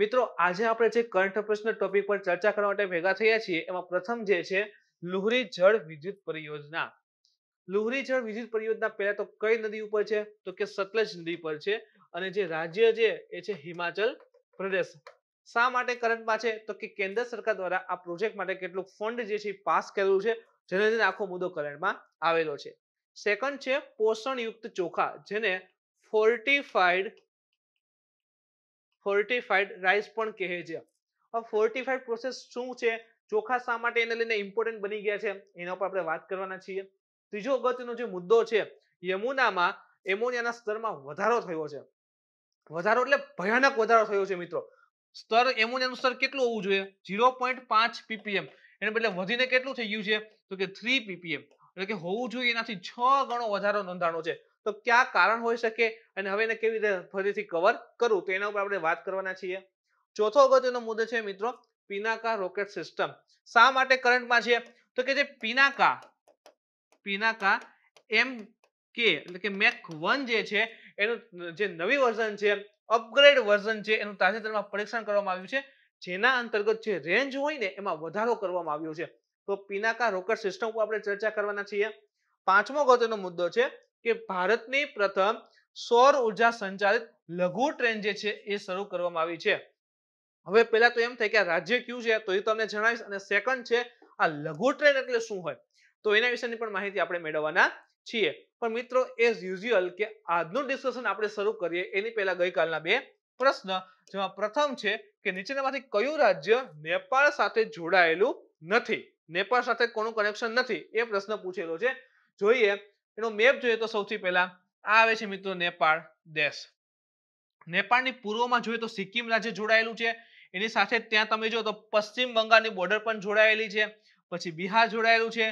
મિત્રો આજે આપણે જે કરંટ અફેર્સના ટોપિક પર ચર્ચા કરવા માટે ભેગા થયા છીએ એમાં પ્રથમ જે છે લુહરી જળ વિદ્યુત પરિયોજના લુહરી જળ વિદ્યુત પરિયોજના પહેલા તો કઈ નદી ઉપર છે તો કે સતલજ નદી પર છે અને જે રાજ્ય છે એ છે હિમાચલ પ્રદેશ શા માટે કરંટમાં છે તો કે કેન્દ્ર સરકાર દ્વારા આ પ્રોજેક્ટ માટે કેટલું ફંડ જે છે પાસ કરેલું છે જેને લઈને આખો મુદ્દો કરંટમાં આવેલો છે સેકન્ડ છે પોષણયુક્ત ચોખા જેને ફોર્ટિફાઈડ ફોર્ટિફાઈડ રાઈસ પણ કહે છે હવે ફોર્ટિફાઈડ પ્રોસેસ શું છે ચોખા શા માટે એને લઈને ઇમ્પોર્ટન્ટ બની ગયા છે એના પર આપણે વાત કરવાના છીએ ત્રીજો અગત્યનો જે મુદ્દો છે યમુનામાં એમોનિયાના સ્તરમાં વધારો થયો છે વધારો એટલે ભયાનક વધારો થયો છે મિત્રો સ્તર એમોનિયાનું સ્તર કેટલું હોવું જોઈએ ઝીરો પોઈન્ટ પાંચ પીપીએમ એને બદલે વધીને કેટલું થઈ ગયું છે તો કે થ્રી પીપીએમ એટલે કે હોવું જોઈએ એનાથી છ ગણો વધારો નોંધાણો છે તો કયા કારણ હોઈ શકે અને હવે એને કેવી રીતે ફરીથી કવર કરવું તો એના ઉપર આપણે વાત કરવાના છીએ ચોથો અગત્યનો મુદ્દો છે મિત્રો પિનાકા રોકેટ સિસ્ટમ શા માટે કરંટમાં છે તો કે જે પિનાકા પિનાકા એમ કે એટલે કે મેક વન જે છે એનું જે નવી વર્ઝન છે અપગ્રેડ વર્ઝન છે એનું તાજેતરમાં પરીક્ષણ કરવામાં આવ્યું છે જેના અંતર્ગત જે રેન્જ હોય ને એમાં વધારો કરવામાં આવ્યો છે તો પિનાકા રોકેટ સિસ્ટમ ઉપર આપણે ચર્ચા કરવાના છીએ પાંચમો અગત્યનો મુદ્દો છે કે ભારતની પ્રથમ સૌર ઉર્જા સંચાલિત લઘુ ટ્રેન જે છે એ શરૂ કરવામાં આવી છે હવે પહેલા તો એમ થાય કે રાજ્ય કયું છે તો એ તમને જણાવીશ અને સેકન્ડ છે આ લઘુ ટ્રેન એટલે શું હોય તો એના વિશેની પણ માહિતી આપણે મેળવવાના છીએ પણ મિત્રો એઝ યુઝ્યુઅલ કે આજનું ડિસ્કશન આપણે શરૂ કરીએ એની પહેલા ગઈકાલના બે પ્રશ્ન જેમાં પ્રથમ છે કે નીચેનામાંથી કયું રાજ્ય નેપાળ સાથે જોડાયેલું નથી નેપાળ સાથે કોનું કનેક્શન નથી એ પ્રશ્ન પૂછેલો છે જોઈએ એનો મેપ જોઈએ તો સૌથી પહેલા આ આવે છે મિત્રો નેપાળ દેશ નેપાળની પૂર્વમાં જોઈએ તો સિક્કિમ રાજ્ય જોડાયેલું છે એની સાથે ત્યાં તમે જો તો પશ્ચિમ બંગાળની બોર્ડર પણ જોડાયેલી છે પછી બિહાર જોડાયેલું છે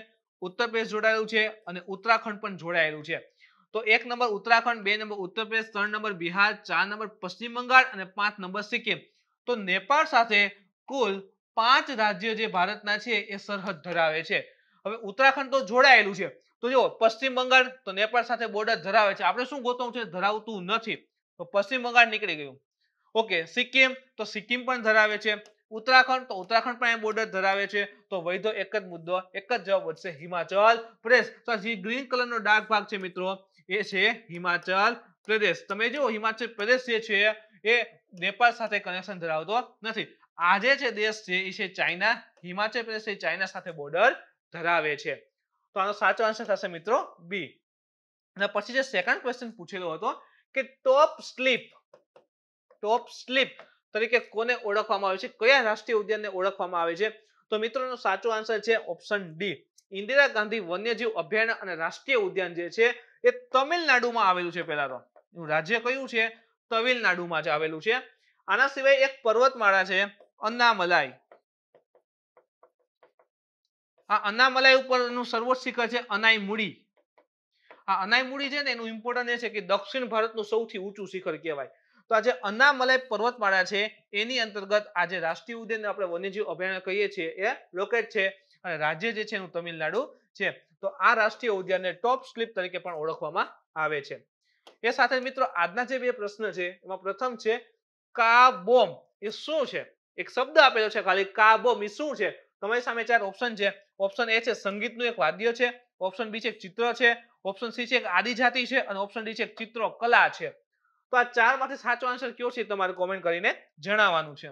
ઉત્તર પ્રદેશ જોડાયેલું છે અને ઉત્તરાખંડ પણ જોડાયેલું છે તો એક નંબર ઉત્તરાખંડ બે નંબર ઉત્તર પ્રદેશ ત્રણ નંબર બિહાર ચાર નંબર પશ્ચિમ બંગાળ અને પાંચ નંબર સિક્કિમ તો નેપાળ સાથે કુલ પાંચ રાજ્ય જે ભારતના છે એ સરહદ ધરાવે છે હવે ઉત્તરાખંડ તો જોડાયેલું છે તો જો પશ્ચિમ બંગાળ તો નેપાળ સાથે બોર્ડર ધરાવે છે આપણે શું ગોતવું છે ધરાવતું નથી તો પશ્ચિમ બંગાળ નીકળી ગયું ઓકે સિક્કિમ તો સિક્કિમ પણ ધરાવે છે ઉત્તરાખંડ તો ઉત્તરાખંડ પણ અહીં બોર્ડર ધરાવે છે તો વૈધો એક જ મુદ્દો એક જ જવાબ વધશે હિમાચલ પ્રદેશ તો જે ગ્રીન કલરનો ડાર્ક ભાગ છે મિત્રો એ છે હિમાચલ પ્રદેશ તમે જુઓ હિમાચલ પ્રદેશ જે છે એ નેપાળ સાથે કનેક્શન ધરાવતો નથી આજે જે દેશ છે એ છે ચાઇના હિમાચલ પ્રદેશ એ ચાઇના સાથે બોર્ડર ધરાવે છે તો આનો સાચો આન્સર થશે મિત્રો બી અને પછી જે સેકન્ડ ક્વેશ્ચન પૂછેલો હતો કે ટોપ સ્લીપ ટોપ સ્લીપ તરીકે કોને ઓળખવામાં આવે છે કયા રાષ્ટ્રીય ઉદ્યાનને ઓળખવામાં આવે છે તો મિત્રોનો સાચો આન્સર છે ઓપ્શન ડી ઇન્દિરા ગાંધી વન્યજીવ અભયારણ્ય અને રાષ્ટ્રીય ઉદ્યાન જે છે એ તમિલનાડુમાં આવેલું છે પહેલા તો રાજ્ય કયું છે તમિલનાડુમાં જ આવેલું છે આના સિવાય એક પર્વતમાળા છે અન્નામલાઈ આ અનામલાઈ ઉપરનું સર્વોચ્ચ શિખર છે અનાઈમુડી આ અનાઈમુડી છે ને એનું ઇમ્પોર્ટન્ટ એ છે કે દક્ષિણ ભારતનું સૌથી ઊંચું શિખર કહેવાય તો આ જે અનામલાઈ પર્વતમાળા છે એની અંતર્ગત આજે રાષ્ટ્રીય ઉદ્યાન આપણે વન્યજીવ અભયારણ્ય કહીએ છીએ એ લોકેટ છે અને રાજ્ય જે છે એનું તમિલનાડુ છે તો આ રાષ્ટ્રીય ઉદ્યાનને ટોપ સ્લીપ તરીકે પણ ઓળખવામાં આવે છે એ સાથે મિત્રો આજના જે બે પ્રશ્ન છે એમાં પ્રથમ છે કાબોમ એ શું છે એક શબ્દ આપેલો છે ખાલી કાબોમ એ શું છે તમારી સામે ચાર ઓપ્શન છે ઓપ્શન એ છે સંગીતનું એક વાદ્ય છે ઓપ્શન બી છે એક ચિત્ર છે ઓપ્શન સી છે એક આદિજાતિ છે અને ઓપ્શન ડી છે એક ચિત્રો કલા છે તો આ ચાર માંથી સાચો આન્સર કયો છે તમારે કોમેન્ટ કરીને જણાવવાનું છે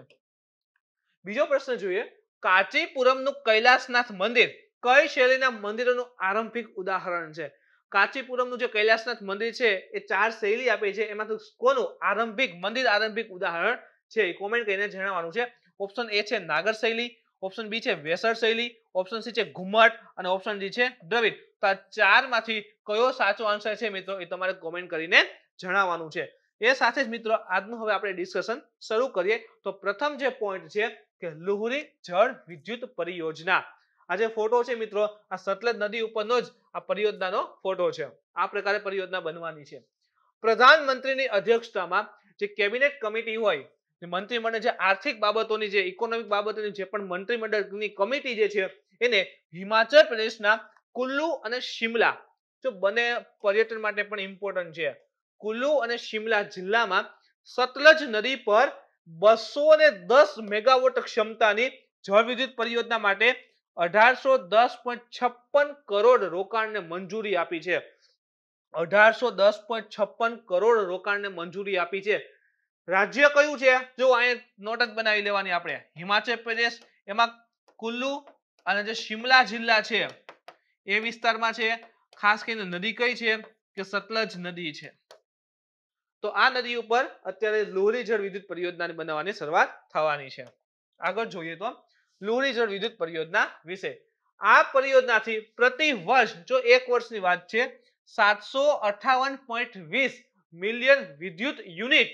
બીજો પ્રશ્ન જોઈએ કાંચીપુરમનું કૈલાસનાથ મંદિર કઈ શૈલીના મંદિરોનું આરંભિક ઉદાહરણ છે કાંચીપુરમનું જે કૈલાસનાથ મંદિર છે એ ચાર શૈલી આપે છે એમાંથી કોનું આરંભિક મંદિર આરંભિક ઉદાહરણ છે એ કોમેન્ટ કરીને જણાવવાનું છે ઓપ્શન એ છે નાગર શૈલી ઓપ્શન બી છે વેસર શૈલી ઓપ્શન સી છે ઘુમટ અને ઓપ્શન ડી છે દ્રવિડ તો આ ચારમાંથી કયો સાચો આન્સર છે મિત્રો એ તમારે કોમેન્ટ કરીને જણાવવાનું છે એ સાથે જ મિત્રો આજનું હવે આપણે ડિસ્કશન શરૂ કરીએ તો પ્રથમ જે પોઈન્ટ છે કે લુહરી જળ વિદ્યુત પરિયોજના આ જે ફોટો છે મિત્રો આ સતલજ નદી ઉપરનો જ આ પરિયોજનાનો ફોટો છે આ પ્રકારે પરિયોજના બનવાની છે પ્રધાનમંત્રીની અધ્યક્ષતામાં જે કેબિનેટ કમિટી હોય મંત્રીમંડળ જે આર્થિક બાબતોની જે ઇકોનોમિક બાબતોની જે પણ મંત્રીમંડળની કમિટી જે છે એને હિમાચલ પ્રદેશના કુલ્લુ અને શિમલા જો બંને પર્યટન માટે પણ ઇમ્પોર્ટન્ટ છે કુલ્લુ અને શિમલા જિલ્લામાં સતલજ નદી પર બસો ને દસ મેગાવોટ ક્ષમતાની જળવિદ્યુત પરિયોજના માટે અઢારસો દસ પોઈન્ટ છપ્પન કરોડ રોકાણને મંજૂરી આપી છે અઢારસો દસ પોઈન્ટ છપ્પન કરોડ રોકાણને મંજૂરી આપી છે રાજ્ય કયું છે જો અહીંયા નોટ જ બનાવી લેવાની આપણે હિમાચલ પ્રદેશ એમાં કુલ્લુ અને જે શિમલા જિલ્લા છે એ વિસ્તારમાં છે ખાસ કરીને નદી કઈ છે કે સતલજ નદી છે તો આ નદી ઉપર અત્યારે લોરી જળ વિદ્યુત પરિયોજના બનાવવાની શરૂઆત થવાની છે આગળ જોઈએ તો લોરી જળ વિદ્યુત પરિયોજના વિશે આ પરિયોજનાથી પ્રતિ વર્ષ જો એક વર્ષની વાત છે સાતસો અઠાવન પોઈન્ટ વીસ મિલિયન વિદ્યુત યુનિટ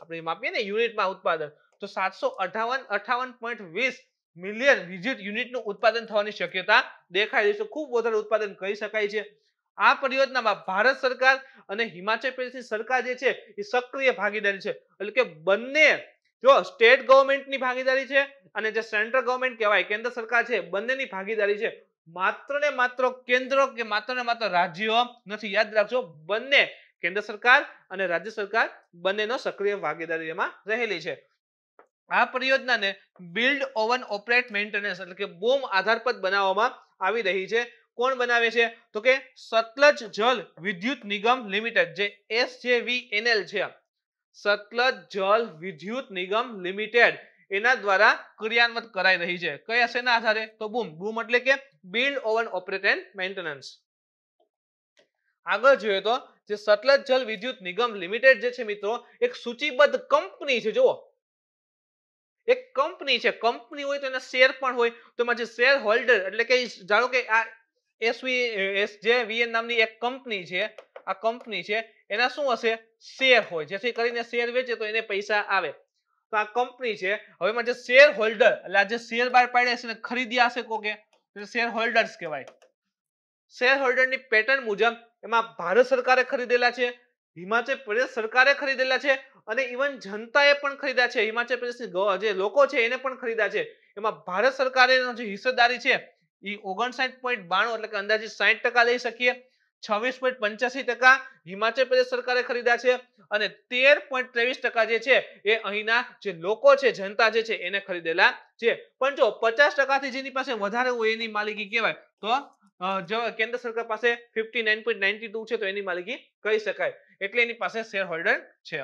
આપણે માપીએ ને યુનિટમાં ઉત્પાદન તો સાતસો અઠાવન અઠાવન પોઈન્ટ વીસ મિલિયન વિદ્યુત યુનિટનું ઉત્પાદન થવાની શક્યતા દેખાઈ રહી છે ખૂબ વધારે ઉત્પાદન કરી શકાય છે આ પરિયોજનામાં ભારત સરકાર અને હિમાચલ પ્રદેશની સરકાર જે છે એ સક્રિય ભાગીદારી છે એટલે કે બંને જો સ્ટેટ ગવર્મેન્ટની ભાગીદારી છે અને જે સેન્ટ્રલ ગવર્મેન્ટ કહેવાય કેન્દ્ર સરકાર છે બંનેની ભાગીદારી છે માત્ર ને માત્ર કેન્દ્ર કે માત્ર ને માત્ર રાજ્યો નથી યાદ રાખજો બંને કેન્દ્ર સરકાર અને રાજ્ય સરકાર બંનેનો સક્રિય ભાગીદારી રહેલી છે આ પરિયોજનાને બિલ્ડ ઓવન ઓપરેટ મેન્ટેનન્સ એટલે કે બોમ આધારપત બનાવવામાં આવી રહી છે કોણ બનાવે છે તો કે સતલજ જલ વિદ્યુત નિગમ લિમિટેડ જે એસજેવીએનએલ છે સતલજ જલ વિદ્યુત નિગમ લિમિટેડ એના દ્વારા ક્રિયાન્વિત કરાઈ રહી છે કયા શેના આધારે તો બૂમ બૂમ એટલે કે build own operate and maintenance આગળ જોઈએ તો જે સતલજ જલ વિદ્યુત નિગમ લિમિટેડ જે છે મિત્રો એક સૂચિબદ્ધ કંપની છે જુઓ એક કંપની છે કંપની હોય તો એના શેર પણ હોય તો એમાં જે શેર હોલ્ડર એટલે કે જાણો કે આ એસવી એસ જે વીએન નામની એક કંપની છે આ કંપની છે એના શું હશે શેર હોય જેથી કરીને શેર વેચે તો એને પૈસા આવે તો આ કંપની છે હવે એમાં જે શેર હોલ્ડર એટલે આ જે શેર બહાર પાડે છે ખરીદી ખરીદ્યા હશે કોકે શેર હોલ્ડર્સ કહેવાય શેર હોલ્ડરની પેટર્ન મુજબ એમાં ભારત સરકારે ખરીદેલા છે હિમાચલ પ્રદેશ સરકારે ખરીદેલા છે અને ઇવન જનતાએ પણ ખરીદ્યા છે હિમાચલ પ્રદેશની જે લોકો છે એને પણ ખરીદ્યા છે એમાં ભારત સરકારેનો જે હિસ્સેદારી છે એ ઓગણસાઠ પોઈન્ટ બાણું એટલે કે અંદાજે સાઠ ટકા લઈ શકીએ છવ્વીસ પોઈન્ટ પંચ્યાસી ટકા હિમાચલ પ્રદેશ સરકારે ખરીદ્યા છે અને તેર પોઈન્ટ ત્રેવીસ ટકા જે છે એ અહીંના જે લોકો છે જનતા જે છે એને ખરીદેલા છે પણ જો પચાસ ટકાથી જેની પાસે વધારે હોય એની માલિકી કહેવાય તો કેન્દ્ર સરકાર પાસે fifty nine point ninety two છે તો એની માલિકી કહી શકાય એટલે એની પાસે શેર હોલ્ડર છે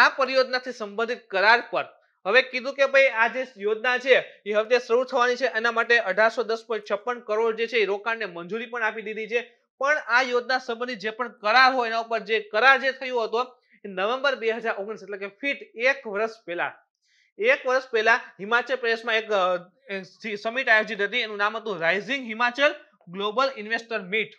આ પરિયોજનાથી સંબંધિત કરાર પર હવે કીધું કે ભાઈ આ જે યોજના છે એ હવે શરૂ થવાની છે એના માટે અઢારસો દસ પોઈન્ટ છપ્પન કરોડ જે છે એ રોકાણને મંજૂરી પણ આપી દીધી છે પણ આ યોજના સંબંધિત જે પણ કરાર હોય એના ઉપર જે કરાર જે થયો હતો નવેમ્બર બે હજાર ઓગણીસ એટલે કે ફીટ એક વર્ષ પહેલા એક વર્ષ પહેલા હિમાચલ પ્રદેશમાં એક સમિટ આયોજિત હતી એનું નામ હતું rising Himachal global investor meet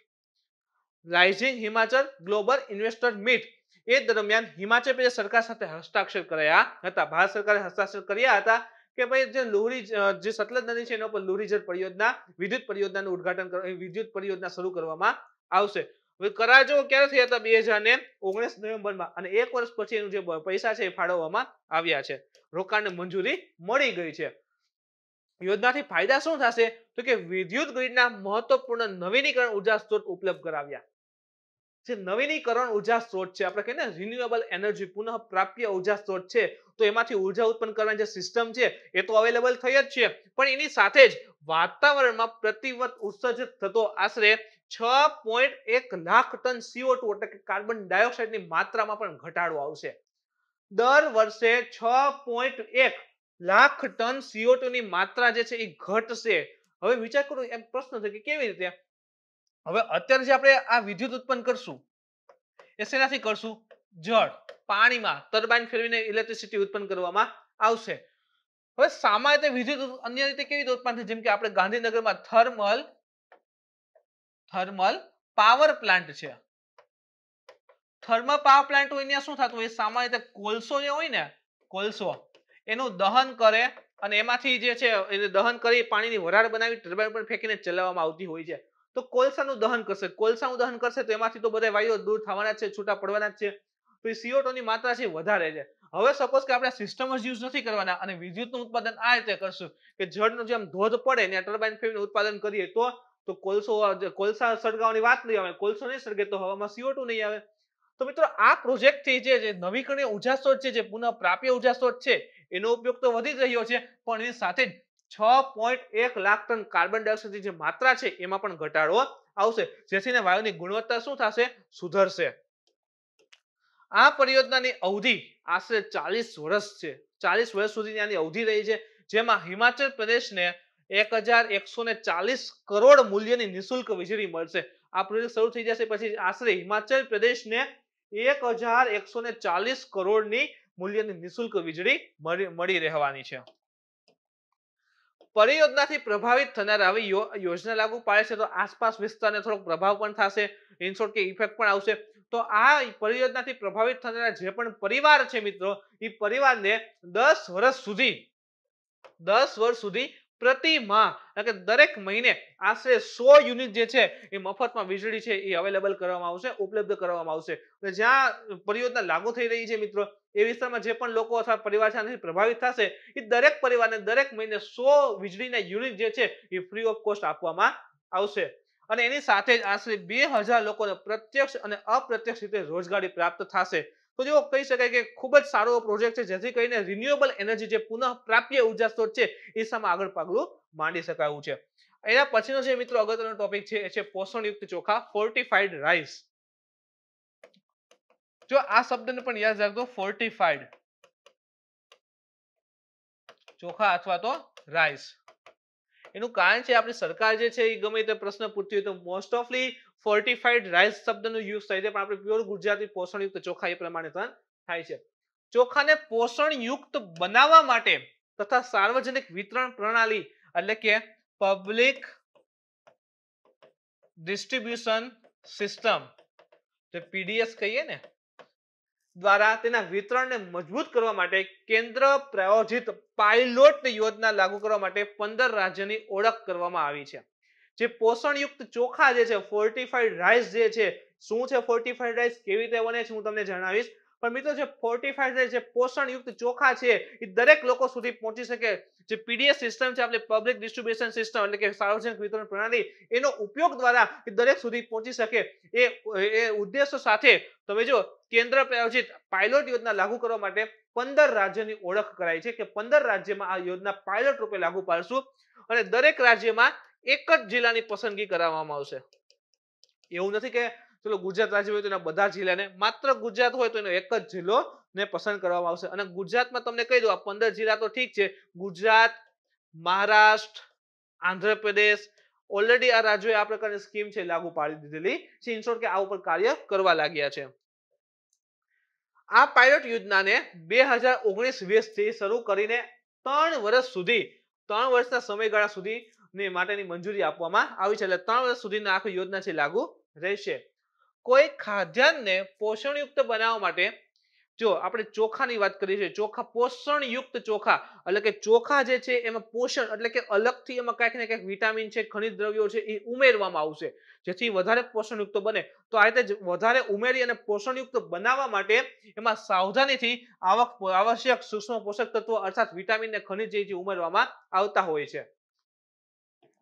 rising Himachal global investor meet એ દરમિયાન હિમાચલ પ્રદેશ સરકાર સાથે હસ્તાક્ષર કર્યા હતા ભારત સરકારે હસ્તાક્ષર કર્યા હતા કે ભાઈ જે લોહરી જે સતલજ નદી છે એના પર લોહરી જળ પરિયોજના વિદ્યુત પરિયોજનાનું ઉદઘાટન વિદ્યુત પરિયોજના શરૂ કરવામાં આવશે કરાર જો ક્યારે થયા હતા બે હજાર ને ઓગણીસ નવેમ્બરમાં અને એક વર્ષ પછી એનું જે પૈસા છે એ ફાળવવામાં આવ્યા છે રોકાણને મંજૂરી મળી ગઈ છે યોજનાથી ફાયદા શું થશે તો કે વિદ્યુત ગ્રીડના મહત્વપૂર્ણ નવીનીકરણ ઉર્જા સ્ત્રોત ઉપલબ્ધ કરાવ્યા જે નવીનીકરણ ઉર્જા સ્ત્રોત છે આપણે કહીએ રિન્યુએબલ એનર્જી પુનઃ પ્રાપ્ય ઉર્જા સ્ત્રોત છે તો એમાંથી ઉર્જા ઉત્પન્ન કરવાની જે સિસ્ટમ છે એ તો અવેલેબલ થઈ જ છે પણ એની સાથે જ વાતાવરણમાં પ્રતિવત ઉત્સર્જિત થતો આશરે છ પોઈન્ટ એક લાખ ટન સીઓ ટુ એટલે કે કાર્બન ડાયોક્સાઇડની માત્રામાં પણ ઘટાડો આવશે દર વર્ષે છ પોઈન્ટ એક લાખ ટન CO2 ની માત્રા જે છે એ ઘટશે હવે વિચાર કરો એમ પ્રશ્ન છે કે કેવી રીતે હવે અત્યારે જે આપણે આ વિદ્યુત ઉત્પન્ન કરશું એ શેનાથી કરશું જળ પાણીમાં ટર્બાઇન ફેરવીને ઇલેક્ટ્રિસિટી ઉત્પન્ન કરવામાં આવશે હવે સામાન્ય વિદ્યુત અન્ય રીતે કેવી રીતે ઉત્પન્ન થાય જેમ કે આપણે ગાંધીનગરમાં થર્મલ થર્મલ પાવર પ્લાન્ટ છે થર્મલ પાવર પ્લાન્ટ હોય ત્યાં શું થતું હોય સામાન્ય રીતે કોલસો જે હોય ને કોલસો એનું દહન કરે અને એમાંથી જે છે એને દહન કરી પાણીની વરાળ બનાવી ટર્બાઇન પર ફેંકીને ચલાવવામાં આવતી હોય છે તો કોલસાનું દહન કરશે કોલસાનું દહન કરશે તો એમાંથી તો બધા વાયુઓ દૂર થવાના છે છૂટા પડવાના જ છે તો એ સીઓટોની માત્રા છે વધારે છે હવે સપોઝ કે આપણે સિસ્ટમ જ યુઝ નથી કરવાના અને વિદ્યુતનું ઉત્પાદન આ રીતે કરશું કે જળનો જેમ ધોધ પડે ને ટર્બાઇન ફેંકીને ઉત્પાદન કરીએ તો તો કોલસો કોલસા સળગાવવાની વાત નહીં આવે કોલસો નહીં સળગે તો હવામાં સીઓ નહીં આવે તો મિત્રો આ પ્રોજેક્ટથી જે નવીકરણીય ઉર્જા સ્ત્રોત છે જે પુનઃ પ્રાપ્ય ઉર્જા સ્ત્રોત છે એનો ઉપયોગ તો વધી રહ્યો છે પણ એની સાથે જ છ પોઈન્ટ એક લાખ ટન કાર્બન ડાયોક્સાઇડની જે માત્રા છે એમાં પણ ઘટાડો આવશે જેથી વાયુની ગુણવત્તા શું થશે સુધરશે આ પરિયોજનાની અવધિ આશરે ચાલીસ વર્ષ છે ચાલીસ વર્ષ સુધીની આની અવધિ રહી છે જેમાં હિમાચલ પ્રદેશને એક હજાર એકસો ને ચાલીસ કરોડ મૂલ્યની નિઃશુલ્ક વીજળી મળશે આ પ્રોજેક્ટ શરૂ થઈ જશે પછી આશરે હિમાચલ પ્રદેશને એક હજાર એકસો ને ચાલીસ કરોડની મૂલ્યની નિઃશુલ્ક વીજળી મળી રહેવાની છે પરિયોજનાથી પ્રભાવિત થનાર આવી યોજના લાગુ પાડે છે તો આસપાસ વિસ્તારને થોડોક પ્રભાવ પણ થશે ઇનશોર્ટ કે ઇફેક્ટ પણ આવશે તો આ પરિયોજનાથી પ્રભાવિત થનારા જે પણ પરિવાર છે મિત્રો એ પરિવારને દસ વર્ષ સુધી દસ વર્ષ સુધી પ્રતિ માં કે દરેક મહિને આશરે સો યુનિટ જે છે એ મફતમાં વીજળી છે એ અવેલેબલ કરવામાં આવશે ઉપલબ્ધ કરવામાં આવશે અને જ્યાં પરિયોજના લાગુ થઈ રહી છે મિત્રો એ વિસ્તારમાં જે પણ લોકો અથવા પરિવાર છે પ્રભાવિત થશે એ દરેક પરિવારને દરેક મહિને સો વીજળીના યુનિટ જે છે એ ફ્રી ઓફ કોસ્ટ આપવામાં આવશે અને એની સાથે જ આશરે બે હજાર લોકોને પ્રત્યક્ષ અને અપ્રત્યક્ષ રીતે રોજગારી પ્રાપ્ત થશે તો જેવો કહી શકાય કે ખૂબ જ સારો પ્રોજેક્ટ છે જેથી કરીને રિન્યુએબલ એનર્જી જે પુનઃ પ્રાપ્ય ઉર્જા સ્ત્રોત છે એ સામે આગળ પગલું માંડી શકાયું છે એના પછીનો જે મિત્રો અગત્યનો ટોપિક છે એ છે પોષણયુક્ત ચોખા ફોર્ટિફાઈડ રાઈસ જો આ શબ્દને પણ યાદ રાખજો ફોર્ટિફાઈડ ચોખા અથવા તો રાઈસ એનું કારણ છે આપણી સરકાર જે છે એ ગમે તે પ્રશ્ન પૂછતી હોય તો મોસ્ટ ઓફલી ફોર્ટિફાઈડ રાઈસ શબ્દનો યુઝ થાય છે પણ આપણે પ્યોર ગુજરાતી પોષણયુક્ત ચોખા એ પ્રમાણે થાય છે ચોખાને પોષણયુક્ત બનાવવા માટે તથા સાર્વજનિક વિતરણ પ્રણાલી એટલે કે પબ્લિક ડિસ્ટ્રીબ્યુશન સિસ્ટમ જે પીડીએસ કહીએ ને દ્વારા તેના વિતરણને મજબૂત કરવા માટે કેન્દ્ર પ્રાયોજિત પાયલોટ યોજના લાગુ કરવા માટે પંદર રાજ્યની ઓળખ કરવામાં આવી છે જે પોષણયુક્ત ચોખા જે છે ફોર્ટિફાઈડ રાઈસ જે છે શું છે ફોર્ટિફાઈડ રાઈસ કેવી રીતે બને છે હું તમને જણાવીશ પણ મિત્રો જે ફોર્ટિફાઈડ રાઈસ જે પોષણયુક્ત ચોખા છે એ દરેક લોકો સુધી પહોંચી શકે જે પીડીએસ સિસ્ટમ છે આપણે પબ્લિક ડિસ્ટ્રીબ્યુશન સિસ્ટમ એટલે કે સાર્વજનિક વિતરણ પ્રણાલી એનો ઉપયોગ દ્વારા એ દરેક સુધી પહોંચી શકે એ એ ઉદ્દેશ્ય સાથે તમે જો કેન્દ્ર પ્રાયોજિત પાયલોટ યોજના લાગુ કરવા માટે પંદર રાજ્યની ઓળખ કરાઈ છે કે પંદર રાજ્યમાં આ યોજના પાયલોટ રૂપે લાગુ પાડશું અને દરેક રાજ્યમાં એક જ જિલ્લાની પસંદગી કરાવવામાં આવશે એવું નથી કે ચલો ગુજરાત રાજ્ય હોય તો એના બધા જિલ્લાને માત્ર ગુજરાત હોય તો એનો એક જ જિલ્લો ને પસંદ કરવામાં આવશે અને ગુજરાતમાં તમને કહી દઉં આ પંદર જિલ્લા તો ઠીક છે ગુજરાત મહારાષ્ટ્ર આંધ્રપ્રદેશ ઓલરેડી આ રાજ્યોએ આ પ્રકારની સ્કીમ છે લાગુ પાડી દીધેલી છે ઇન્શોર્ટ કે આ ઉપર કાર્ય કરવા લાગ્યા છે આ પાયલોટ યોજનાને બે હજાર ઓગણીસ વીસ થી શરૂ કરીને ત્રણ વર્ષ સુધી ત્રણ વર્ષના સમયગાળા સુધી ને માટેની મંજૂરી આપવામાં આવી છે એટલે ત્રણ વર્ષ સુધીની આખી યોજના છે લાગુ રહેશે કોઈ ખાદ્યાન્નને પોષણયુક્ત બનાવવા માટે જો આપણે ચોખાની વાત કરીએ છીએ ચોખા પોષણયુક્ત ચોખા એટલે કે ચોખા જે છે એમાં પોષણ એટલે કે અલગથી એમાં કાંઈક ને કાંઈક વિટામિન છે ખનિજ દ્રવ્યો છે એ ઉમેરવામાં આવશે જેથી વધારે પોષણયુક્ત બને તો આ રીતે વધારે ઉમેરી અને પોષણયુક્ત બનાવવા માટે એમાં સાવધાનીથી આવક આવશ્યક સૂક્ષ્મ પોષક તત્વો અર્થાત વિટામિન ને ખનિજ જે ઉમેરવામાં આવતા હોય છે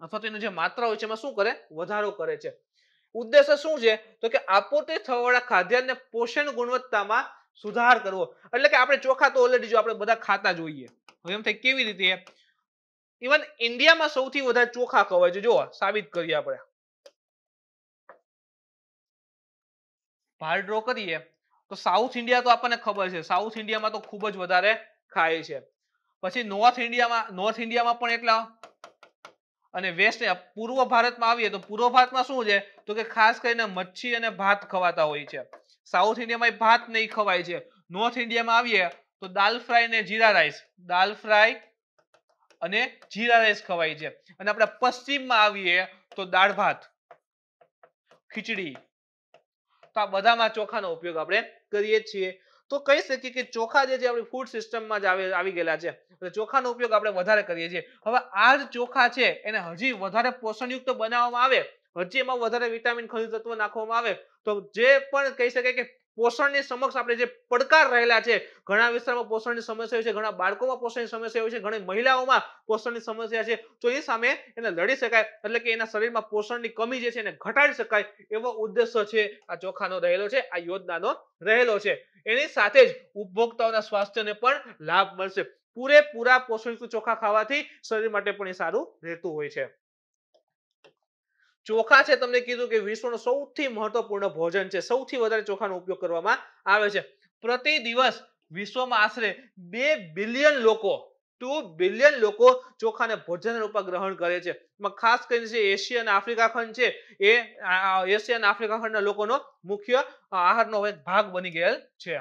અથવા તો એની જે માત્રા હોય છે એમાં શું કરે વધારો કરે છે ઉદ્દેશ્ય શું છે તો કે આપોતે થવાવાળા ખાદ્યાન્ન પોષણ ગુણવત્તામાં સુધાર કરવો એટલે કે આપણે ચોખા તો ઓલરેડી જો આપણે બધા ખાતા જોઈએ એમ થાય કેવી રીતે ઇવન ઇન્ડિયામાં સૌથી વધારે ચોખા ખવાય છે જો સાબિત કરીએ આપણે ભાર ડ્રો કરીએ તો સાઉથ ઇન્ડિયા તો આપણને ખબર છે સાઉથ ઇન્ડિયામાં તો ખૂબ જ વધારે ખાય છે પછી નોર્થ ઇન્ડિયામાં નોર્થ ઇન્ડિયામાં પણ એટલા અને વેસ્ટ પૂર્વ ભારતમાં આવીએ તો પૂર્વ ભારતમાં શું છે તો કે ખાસ કરીને મચ્છી અને ભાત ખવાતા હોય છે સાઉથ ઇન્ડિયામાં ભાત નહીં ખવાય છે નોર્થ ઇન્ડિયામાં આવીએ તો દાલ ફ્રાય ને જીરા રાઈસ દાલ ફ્રાય અને જીરા રાઈસ ખવાય છે અને આપણે પશ્ચિમમાં આવીએ તો દાળ ભાત ખીચડી તો આ બધામાં ચોખાનો ઉપયોગ આપણે કરીએ છીએ તો કહી શકીએ કે ચોખા જે છે આપણી ફૂડ સિસ્ટમમાં જ આવે આવી ગયેલા છે એટલે ચોખાનો ઉપયોગ આપણે વધારે કરીએ છીએ હવે આ જ ચોખા છે એને હજી વધારે પોષણયુક્ત બનાવવામાં આવે હજી એમાં વધારે વિટામિન ખનિજ તત્વો નાખવામાં આવે તો જે પણ કહી શકાય કે પોષણની સમક્ષ આપણે જે પડકાર રહેલા છે ઘણા વિસ્તારમાં પોષણની સમસ્યા છે ઘણા બાળકોમાં પોષણની સમસ્યા છે ઘણી મહિલાઓમાં પોષણની સમસ્યા છે તો એ સામે એને લડી શકાય એટલે કે એના શરીરમાં પોષણની કમી જે છે એને ઘટાડી શકાય એવો ઉદ્દેશ્ય છે આ ચોખાનો રહેલો છે આ યોજનાનો રહેલો છે એની સાથે જ ઉપભોક્તાઓના સ્વાસ્થ્યને પણ લાભ મળશે પૂરેપૂરા પોષણયુક્ત ચોખા ખાવાથી શરીર માટે પણ એ સારું રહેતું હોય છે ચોખા છે તમને કીધું કે વિશ્વનું સૌથી મહત્વપૂર્ણ ભોજન છે સૌથી વધારે ચોખાનો ઉપયોગ કરવામાં આવે છે પ્રતિ દિવસ વિશ્વમાં આશરે બે બિલિયન લોકો ટુ બિલિયન લોકો ચોખાને ભોજન રૂપે ગ્રહણ કરે છે ખાસ કરીને જે એશિયા અને આફ્રિકા ખંડ છે એ એશિયા અને આફ્રિકા ખંડના લોકોનો મુખ્ય આહારનો એક ભાગ બની ગયેલ છે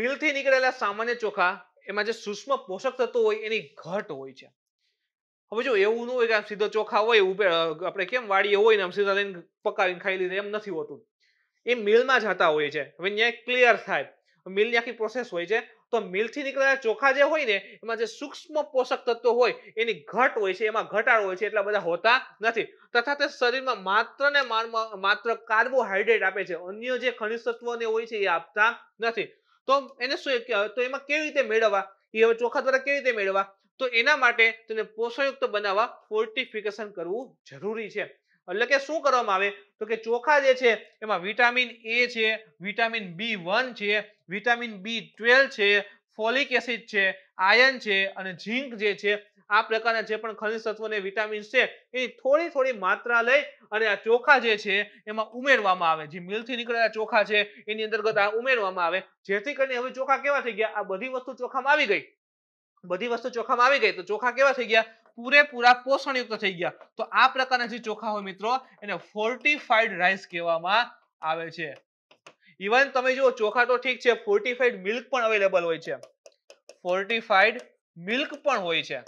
મિલથી નીકળેલા સામાન્ય ચોખા એમાં જે સૂક્ષ્મ પોષક તત્વો હોય એની ઘટ હોય છે હવે જો એવું ન હોય કે આમ સીધો ચોખા હોય ઉભે આપણે કેમ વાળીએ હોય ને આમ સીધા લઈને પકાવીને ખાઈ લીધે એમ નથી હોતું એ મિલમાં જતા હોય છે હવે ત્યાં ક્લિયર થાય મિલની આખી પ્રોસેસ હોય છે તો મિલથી નીકળેલા ચોખા જે હોય ને એમાં જે સૂક્ષ્મ પોષક તત્વો હોય એની ઘટ હોય છે એમાં ઘટાડો હોય છે એટલા બધા હોતા નથી તથા તે શરીરમાં માત્ર ને માત્ર કાર્બોહાઈડ્રેટ આપે છે અન્ય જે ખનિજ તત્વોને હોય છે એ આપતા નથી તો એને શું તો એમાં કેવી રીતે મેળવવા એ હવે ચોખા દ્વારા કેવી રીતે મેળવવા તો એના માટે તેને પોષણયુક્ત બનાવવા ફોર્ટિફિકેશન કરવું જરૂરી છે એટલે કે શું કરવામાં આવે તો કે ચોખા જે છે એમાં વિટામિન એ છે વિટામિન બી વન છે વિટામિન બી ટ્વેલ્વ છે ફોલિક એસિડ છે આયર્ન છે અને ઝીંક જે છે આ પ્રકારના જે પણ ખનિજ તત્વો અને વિટામિન છે એની થોડી થોડી માત્રા લઈ અને આ ચોખા જે છે એમાં ઉમેરવામાં આવે જે મિલથી નીકળેલા ચોખા છે એની અંતર્ગત આ ઉમેરવામાં આવે જેથી કરીને હવે ચોખા કેવા થઈ ગયા આ બધી વસ્તુ ચોખામાં આવી ગઈ બધી વસ્તુ ચોખામાં આવી ગઈ તો ચોખા કેવા થઈ ગયા પૂરેપૂરા પોષણયુક્ત થઈ ગયા તો આ પ્રકારના જે ચોખા હોય મિત્રો એને ફોર્ટિફાઈડ રાઈસ કહેવામાં આવે છે ઇવન તમે જુઓ ચોખા તો ઠીક છે ફોર્ટિફાઈડ મિલ્ક પણ અવેલેબલ હોય છે ફોર્ટિફાઈડ મિલ્ક પણ હોય છે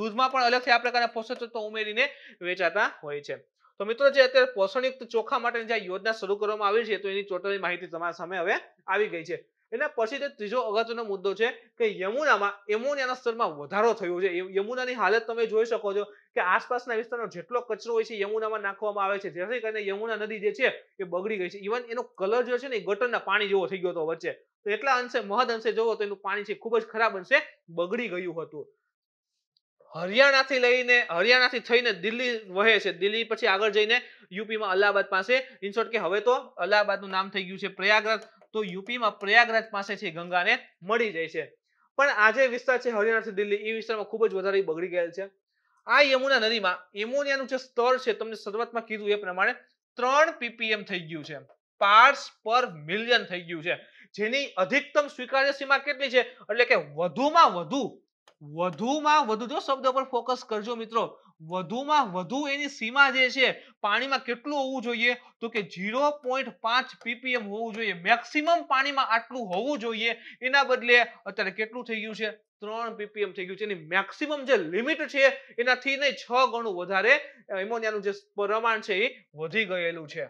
દૂધમાં પણ અલગથી આ પ્રકારના પોષક તત્વો ઉમેરીને વેચાતા હોય છે તો મિત્રો જે અત્યારે પોષણયુક્ત ચોખા માટેની જે યોજના શરૂ કરવામાં આવી છે તો એની ટોટલી માહિતી તમારા સામે હવે આવી ગઈ છે એના પછી તે ત્રીજો અગત્યનો મુદ્દો છે કે યમુનામાં એમોનિયાના સ્તરમાં વધારો થયો છે યમુનાની હાલત તમે જોઈ શકો છો કે આસપાસના વિસ્તારનો જેટલો કચરો હોય છે યમુનામાં નાખવામાં આવે છે જેથી કરીને યમુના નદી જે છે એ બગડી ગઈ છે ઇવન એનો કલર જે છે ને એ ગટરના પાણી જેવો થઈ ગયો હતો વચ્ચે તો એટલા અંશે મહદ અંશે જોવો તો એનું પાણી છે ખૂબ જ ખરાબ અંશે બગડી ગયું હતું હરિયાણાથી લઈને હરિયાણાથી થઈને દિલ્હી વહે છે દિલ્હી પછી આગળ જઈને યુપીમાં અલ્હાબાદ પાસે ઇન કે હવે તો અલ્હાબાદનું નામ થઈ ગયું છે પ્રયાગરાજ તો યુપીમાં પ્રયાગરાજ પાસેથી ગંગાને મળી જાય છે પણ આજે વિસ્તાર છે હરિયાણાથી દિલ્હી એ વિસ્તારમાં ખૂબ જ વધારે બગડી ગયેલ છે આ યમુના નદીમાં એમોનિયાનું જે સ્તર છે તમને શરૂઆતમાં કીધું એ પ્રમાણે ત્રણ પીપીએમ થઈ ગયું છે પાર્ટસ પર મિલિયન થઈ ગયું છે જેની અધિકતમ સ્વીકાર્ય સીમા કેટલી છે એટલે કે વધુમાં વધુ વધુમાં વધુ જો શબ્દ પર ફોકસ કરજો મિત્રો વધુમાં વધુ એની સીમા જે છે પાણીમાં કેટલું હોવું જોઈએ તો કે ઝીરો પોઈન્ટ પાંચ પીપીએમ હોવું જોઈએ મેક્સિમમ પાણીમાં આટલું હોવું જોઈએ એના બદલે અત્યારે કેટલું થઈ ગયું છે ત્રણ પીપીએમ થઈ ગયું છે એની મેક્સિમમ જે લિમિટ છે એનાથી ને છ ગણું વધારે એમોનિયાનું જે પ્રમાણ છે એ વધી ગયેલું છે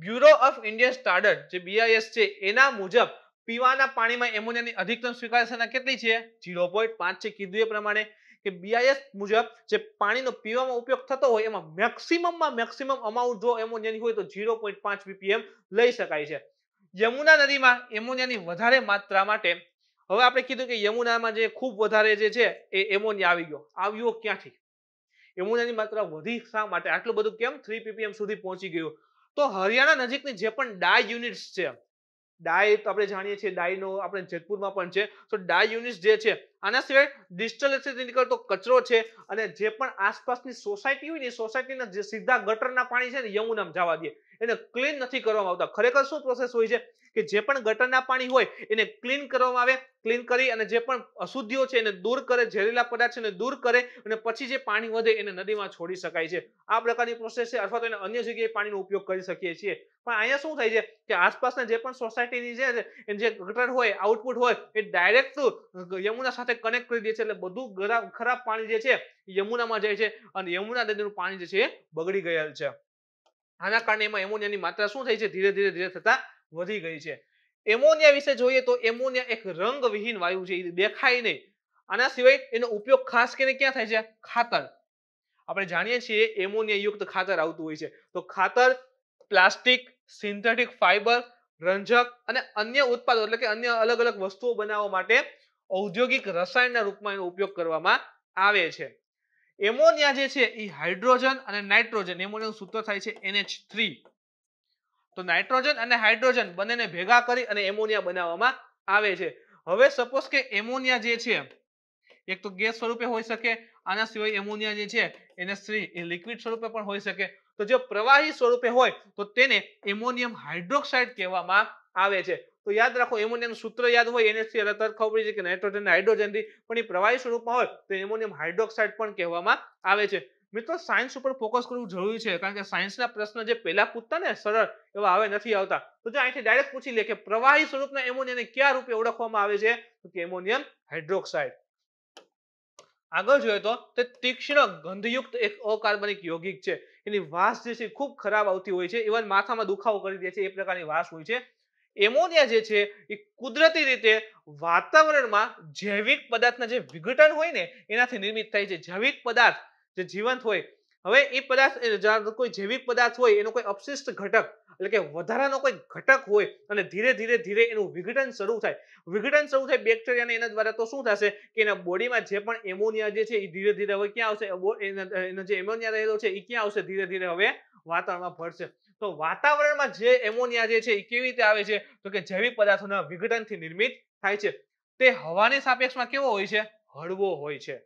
બ્યુરો ઓફ ઇન્ડિયન સ્ટાન્ડર્ડ જે બીઆઈએસ છે એના મુજબ પીવાના પાણીમાં એમોનિયાની અધિકતમ સ્વીકાર્યતા કેટલી છે ઝીરો પોઈન્ટ પાંચ છે કીધું એ પ્રમાણે કે બીઆઈએસ મુજબ જે પાણીનો પીવામાં ઉપયોગ થતો હોય એમાં મેક્સિમમમાં મેક્સિમમ અમાઉન્ટ જો એમોનિયાની હોય તો ઝીરો પોઈન્ટ પાંચ બીપીએમ લઈ શકાય છે યમુના નદીમાં એમોનિયાની વધારે માત્રા માટે હવે આપણે કીધું કે યમુનામાં જે ખૂબ વધારે જે છે એ એમોનિયા આવી ગયો આવ્યો ક્યાંથી યમુનાની માત્રા વધી શા માટે આટલું બધું કેમ થ્રી પીપીએમ સુધી પહોંચી ગયું તો હરિયાણા નજીકની જે પણ ડાય યુનિટ્સ છે ડાય તો આપણે જાણીએ છીએ ડાયનો આપણે જેતપુરમાં પણ છે તો ડાય યુનિટ જે છે આના સિવાય ડિજિટલ એસિડ નીકળતો કચરો છે અને જે પણ આસપાસની સોસાયટી હોય ને સોસાયટીના જે સીધા ગટરના પાણી છે ને યમુનામાં જવા દે એને ક્લીન નથી કરવામાં આવતા ખરેખર શું પ્રોસેસ હોય છે કે જે પણ ગટરના પાણી હોય એને ક્લીન કરવામાં આવે ક્લીન કરી અને જે પણ અશુદ્ધિઓ છે એને દૂર કરે ઝેરીલા પદાર્થ એને દૂર કરે અને પછી જે પાણી વધે એને નદીમાં છોડી શકાય છે આ પ્રકારની પ્રોસેસ છે અથવા તો એને અન્ય જગ્યાએ પાણીનો ઉપયોગ કરી શકીએ છીએ પણ અહીંયા શું થાય છે કે આસપાસના જે પણ સોસાયટીની જે છે જે ગટર હોય આઉટપુટ હોય એ ડાયરેક્ટ યમુના સાથે કનેક્ટ કરી દે છે એટલે બધું ખરાબ પાણી જે છે યમુનામાં જાય છે અને યમુના નદીનું પાણી જે છે એ બગડી ગયેલ છે આના કારણે એમાં એમોનિયાની માત્રા શું થઈ છે ધીરે ધીરે ધીરે થતા વધી ગઈ છે એમોનિયા વિશે જોઈએ તો એમોનિયા એક રંગવિહીન વાયુ છે એ દેખાય નહીં આના સિવાય એનો ઉપયોગ ખાસ કરીને ક્યાં થાય છે ખાતર આપણે જાણીએ છીએ એમોનિયા યુક્ત ખાતર આવતું હોય છે તો ખાતર પ્લાસ્ટિક સિન્થેટિક ફાઇબર રંજક અને અન્ય ઉત્પાદનો એટલે કે અન્ય અલગ અલગ વસ્તુઓ બનાવવા માટે ઔદ્યોગિક રસાયણના રૂપમાં એનો ઉપયોગ કરવામાં આવે છે એમોનિયા જે છે એ હાઇડ્રોજન અને નાઇટ્રોજન એમોનિયાનું સૂત્ર થાય છે એનએચ થ્રી તો નાઇટ્રોજન અને હાઇડ્રોજન બંનેને ભેગા કરી અને એમોનિયા બનાવવામાં આવે છે હવે સપોઝ કે એમોનિયા જે છે એક તો ગેસ સ્વરૂપે હોઈ શકે આના સિવાય એમોનિયા જે છે એને સ્ત્રી એ લિક્વિડ સ્વરૂપે પણ હોઈ શકે તો જો પ્રવાહી સ્વરૂપે હોય તો તેને એમોનિયમ હાઇડ્રોક્સાઇડ કહેવામાં આવે છે તો યાદ રાખો એમોનિયમનું સૂત્ર યાદ હોય એનએસથી તરત ખબર પડી જાય કે નાઇટ્રોજન હાઇડ્રોજનથી પણ એ પ્રવાહી સ્વરૂપમાં હોય તો એમોનિયમ હાઇડ્રોક્સાઇડ પણ કહેવામાં આવે છે મિત્રો સાયન્સ ઉપર ફોકસ કરવું જરૂરી છે કારણ કે સાયન્સના પ્રશ્ન જે પહેલા પૂછતા ને સરળ એવા હવે નથી આવતા તો જો અહીંથી ડાયરેક્ટ પૂછી લે કે પ્રવાહી સ્વરૂપના એમોનિયાને ક્યાં રૂપે ઓળખવામાં આવે છે તો કે એમોનિયમ હાઇડ્રોક્સાઇડ આગળ જોઈએ તો તે તીક્ષ્ણ ગંધયુક્ત એક અકાર્બનિક યોગિક છે એની વાસ જે છે ખૂબ ખરાબ આવતી હોય છે ઇવન માથામાં દુખાવો કરી દે છે એ પ્રકારની વાસ હોય છે એમોનિયા જે છે એ કુદરતી રીતે વાતાવરણમાં જૈવિક પદાર્થના જે વિઘટન હોય ને એનાથી નિર્મિત થાય છે જૈવિક પદાર્થ જે જીવંત હોય હવે એ પદાર્થ કોઈ જૈવિક પદાર્થ હોય એનો કોઈ અપશિષ્ટ ઘટક એટલે કે વધારાનો કોઈ ઘટક હોય અને ધીરે ધીરે ધીરે એનું વિઘટન શરૂ થાય વિઘટન શરૂ થાય બેક્ટેરિયાને એના દ્વારા તો શું થશે કે એના બોડીમાં જે પણ એમોનિયા જે છે એ ધીરે ધીરે હવે ક્યાં આવશે એનો જે એમોનિયા રહેલો છે એ ક્યાં આવશે ધીરે ધીરે હવે વાતાવરણમાં ભરશે તો વાતાવરણમાં જે એમોનિયા જે છે એ કેવી રીતે આવે છે તો કે જૈવિક પદાર્થોના વિઘટનથી નિર્મિત થાય છે તે હવાની સાપેક્ષમાં કેવો હોય છે હળવો હોય છે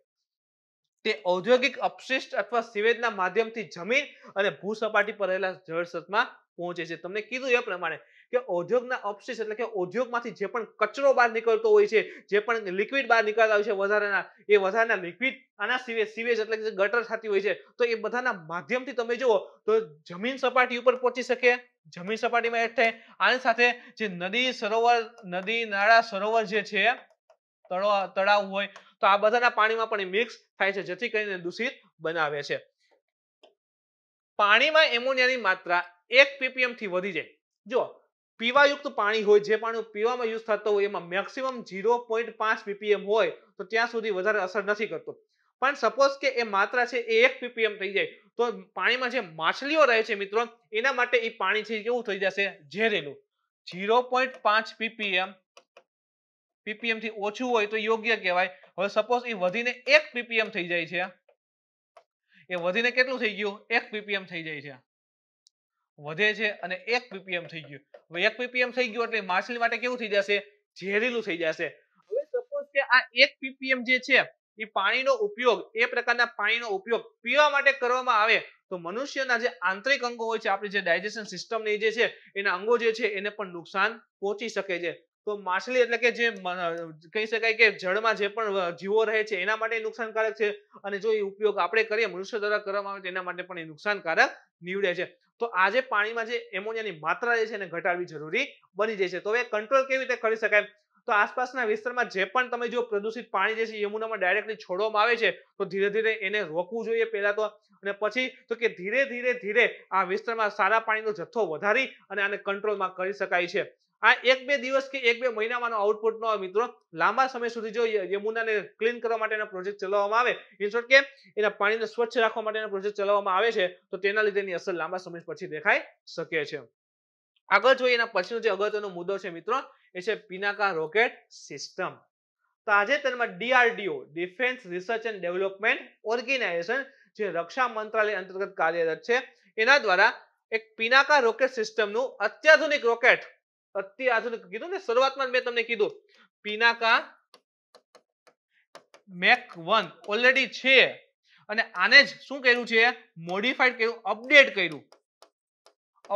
તે ઔદ્યોગિક અપશિષ્ટ અથવા સિવેજના માધ્યમથી જમીન અને ભૂ સપાટી પર રહેલા જળ સ્ત્રોતમાં પહોંચે છે તમને કીધું એ પ્રમાણે કે ઉદ્યોગના અપશિષ્ટ એટલે કે ઉદ્યોગમાંથી જે પણ કચરો બહાર નીકળતો હોય છે જે પણ લિક્વિડ બહાર નીકળતા હોય છે વધારાના એ વધારાના લિક્વિડ આના સિવેજ સિવેજ એટલે કે ગટર થતી હોય છે તો એ બધાના માધ્યમથી તમે જુઓ તો જમીન સપાટી ઉપર પહોંચી શકે જમીન સપાટીમાં એડ થાય આની સાથે જે નદી સરોવર નદી નાળા સરોવર જે છે તળાવ હોય તો આ બધાના પાણીમાં પણ મિક્સ થાય છે જેથી કરીને દૂષિત બનાવે છે પાણીમાં એમોનિયાની માત્રા એક પીપીએમ થી વધી જાય જો પીવાયુક્ત પાણી હોય જે પાણી પીવામાં યુઝ થતો હોય એમાં મેક્સિમમ ઝીરો પોઈન્ટ પાંચ પીપીએમ હોય તો ત્યાં સુધી વધારે અસર નથી કરતો પણ સપોઝ કે એ માત્રા છે એ એક પીપીએમ થઈ જાય તો પાણીમાં જે માછલીઓ રહે છે મિત્રો એના માટે એ પાણી છે કેવું થઈ જશે ઝેરેલું ઝીરો પોઈન્ટ પાંચ પીપીએમ પીપીએમ થી ઓછું હોય તો યોગ્ય કહેવાય હવે સપોઝ એ વધીને એક પીપીએમ થઈ જાય છે એ વધીને કેટલું થઈ ગયું એક પીપીએમ થઈ જાય છે વધે છે અને એક પીપીએમ થઈ ગયું એક પીપીએમ થઈ ગયું એટલે માછલી માટે કેવું થઈ જશે ઝેરીલું થઈ જશે હવે સપોઝ કે આ એક પીપીએમ જે છે એ પાણીનો ઉપયોગ એ પ્રકારના પાણીનો ઉપયોગ પીવા માટે કરવામાં આવે તો મનુષ્યના જે આંતરિક અંગો હોય છે આપણી જે ડાયજેશન સિસ્ટમની જે છે એના અંગો જે છે એને પણ નુકસાન પહોંચી શકે છે તો માછલી એટલે કે જે કહી શકાય કે જળમાં જે પણ જીવો રહે છે એના માટે નુકસાનકારક છે અને જો એ ઉપયોગ આપણે કરીએ મનુષ્ય દ્વારા કરવામાં આવે તો એના માટે પણ એ નુકસાનકારક નીવડે છે તો આજે પાણીમાં જે એમોનિયાની માત્રા જે છે એને ઘટાડવી જરૂરી બની જાય છે તો હવે કંટ્રોલ કેવી રીતે કરી શકાય તો આસપાસના વિસ્તારમાં જે પણ તમે જો પ્રદૂષિત પાણી જે છે યમુનામાં ડાયરેક્ટલી છોડવામાં આવે છે તો ધીરે ધીરે એને રોકવું જોઈએ પહેલા તો અને પછી તો કે ધીરે ધીરે ધીરે આ વિસ્તારમાં સારા પાણીનો જથ્થો વધારી અને આને કંટ્રોલમાં કરી શકાય છે આ એક બે દિવસ કે એક બે મહિનામાંનો આઉટપુટ નો મિત્રો લાંબા સમય સુધી જો યમુનાને ક્લીન કરવા માટેનો પ્રોજેક્ટ ચલાવવામાં આવે ઇન કે એના પાણીને સ્વચ્છ રાખવા માટેનો પ્રોજેક્ટ ચલાવવામાં આવે છે તો તેના લીધેની અસર લાંબા સમય પછી દેખાઈ શકે છે આગળ જોઈએ એના પછીનો જે અગત્યનો મુદ્દો છે મિત્રો એ છે પિનાકા રોકેટ સિસ્ટમ તો તાજેતરમાં DRDO defence research and development organisation જે રક્ષા મંત્રાલય અંતર્ગત કાર્યરત છે એના દ્વારા એક પિનાકા રોકેટ સિસ્ટમનું અત્યાધુનિક રોકેટ અત્યાધુનિક કીધું ને શરૂઆતમાં મેં તમને કીધું પિનાકા મેક વન ઓલરેડી છે અને આને જ શું કર્યું છે મોડિફાઈડ કર્યું અપડેટ કર્યું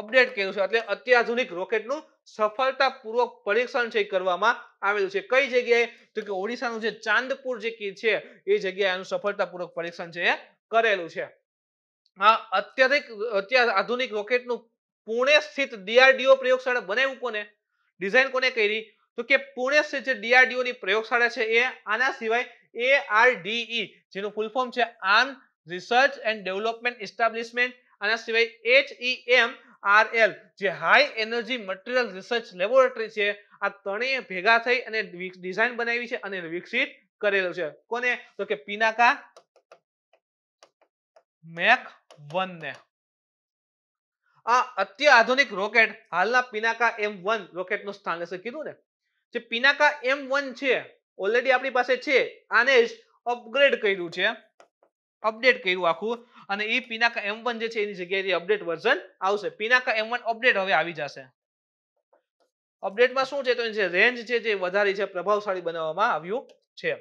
અપડેટ કર્યું છે એટલે અત્યાધુનિક રોકેટનું સફળતાપૂર્વક પરીક્ષણ છે કરવામાં આવેલું છે કઈ જગ્યાએ તો કે ઓડિશાનું જે ચાંદપુર જે કી છે એ જગ્યાએ એનું સફળતાપૂર્વક પરીક્ષણ છે કરેલું છે આ અત્યાધિક અત્યાર આધુનિક રોકેટનું પુણે સ્થિત ડીઆરડીઓ પ્રયોગશાળા બનાવ્યું કોને ડિઝાઇન કોને કરી તો કે પુણે સ્થિત જે ડીઆરડીઓ ની પ્રયોગશાળા છે એ આના સિવાય એ આર ડીઈ જેનું ફૂલ ફોર્મ છે arm research and development establishment આના સિવાય એચ એમ આર એલ જે high energy material research laboratory છે આ ત્રણેય ભેગા થઈ અને ડિઝાઇન બનાવી છે અને વિકસિત કરેલું છે કોને તો કે પિનાકા મેક વન ને આ અત્યાધુનિક રોકેટ હાલના પિનાકા એમ વન રોકેટનું સ્થાન લેશે કીધું ને જે પિનાકા એમ વન છે ઓલરેડી આપણી પાસે છે આને જ અપગ્રેડ કર્યું છે અપડેટ કર્યું આખું અને એ પિનાકા એમ વન જે છે એની જગ્યાએ અપડેટ વર્ઝન આવશે પિનાકા એમ વન અપડેટ હવે આવી જશે અપડેટમાં શું છે તો એની જે રેન્જ છે જે વધારી છે પ્રભાવશાળી બનાવવામાં આવ્યું છે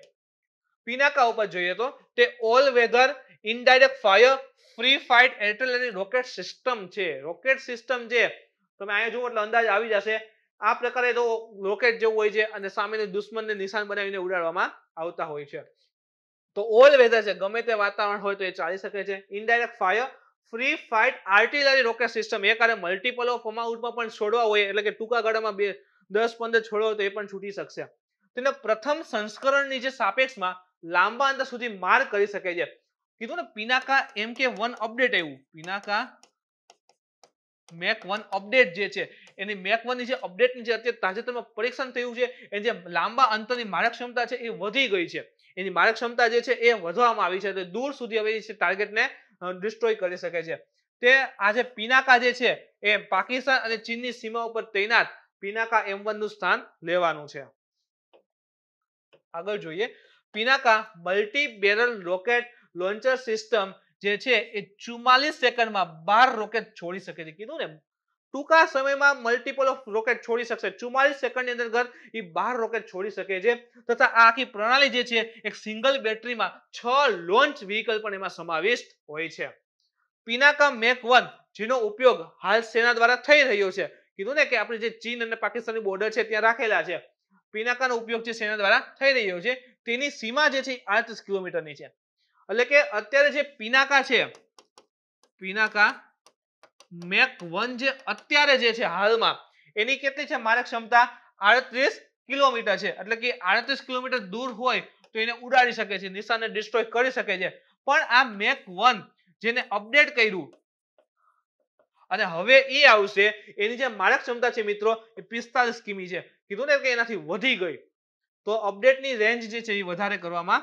પિનાકા ઉપર જોઈએ તો તે all weather indirect fire free flight artillery એની રોકેટ સિસ્ટમ છે રોકેટ સિસ્ટમ છે તમે અહીંયા જુઓ એટલે અંદાજ આવી જશે આ પ્રકારે તો રોકેટ જેવું હોય છે અને સામેની દુશ્મનને નિશાન બનાવીને ઉડાડવામાં આવતા હોય છે તો ઓલ વેધર છે ગમે તે વાતાવરણ હોય તો એ ચાલી શકે છે indirect fire free flight artillery rocket system એ કારણે મલ્ટીપલ ઓફ અમાઉન્ટમાં પણ છોડવા હોય એટલે કે ટૂંકા ગાળામાં બે દસ પંદર છોડવા હોય તો એ પણ છૂટી શકશે તેના પ્રથમ સંસ્કરણની જે સાપેક્ષમાં લાંબા અંતર સુધી માર કરી શકે છે કીધું ને પિનાકા એમ કે વન અપડેટ આવ્યું પિનાકા મેક વન અપડેટ જે છે એની મેક વનની જે અપડેટની જે અત્યારે તાજેતરમાં પરીક્ષણ થયું છે એની જે લાંબા અંતરની મારક ક્ષમતા છે એ વધી ગઈ છે એની મારક ક્ષમતા જે છે એ વધવામાં આવી છે એટલે દૂર સુધી હવે એ ટાર્ગેટને ડિસ્ટ્રોય કરી શકે છે તે આજે પિનાકા જે છે એ પાકિસ્તાન અને ચીનની સીમા ઉપર તૈનાત પિનાકા એમ નું સ્થાન લેવાનું છે આગળ જોઈએ Pinaka multi barrel rocket launcher system જે છે એ ચુમાલીસ સેકન્ડમાં બાર રોકેટ છોડી શકે છે કીધું ને ટૂંકા સમયમાં મલ્ટિપલ ઓફ રોકેટ છોડી શકશે ચુમ્માલીસ સેકન્ડની અંદર એ બાર રોકેટ છોડી શકે છે તથા આખી પ્રણાલી જે છે એક સિંગલ બેટરીમાં છ લોન્ચ વ્હીકલ પણ એમાં સમાવિષ્ટ હોય છે પિનાકા મેક વન જેનો ઉપયોગ હાલ સેના દ્વારા થઈ રહ્યો છે કીધું ને કે આપણે જે ચીન અને પાકિસ્તાનની બોર્ડર છે ત્યાં રાખેલા છે પિનાકાનો ઉપયોગ જે સેના દ્વારા થઈ રહ્યો છે તેની સીમા જે છે આઠ કિલોમીટરની છે એટલે કે અત્યારે જે પિનાકા છે પિનાકા મેક વન જે અત્યારે જે છે હાલમાં એની કેટલી છે મારક ક્ષમતા આડત્રીસ કિલોમીટર છે એટલે કે આડત્રીસ કિલોમીટર દૂર હોય તો એને ઉડાડી શકે છે નિશાને ડિસ્ટ્રોય કરી શકે છે પણ આ મેક વન જેને અપડેટ કર્યું અને હવે એ આવશે એની જે મારક ક્ષમતા છે મિત્રો એ પિસ્તાલીસ કિમી છે કીધું ને કે એનાથી વધી ગઈ તો અપડેટની રેન્જ જે છે એ વધારે કરવામાં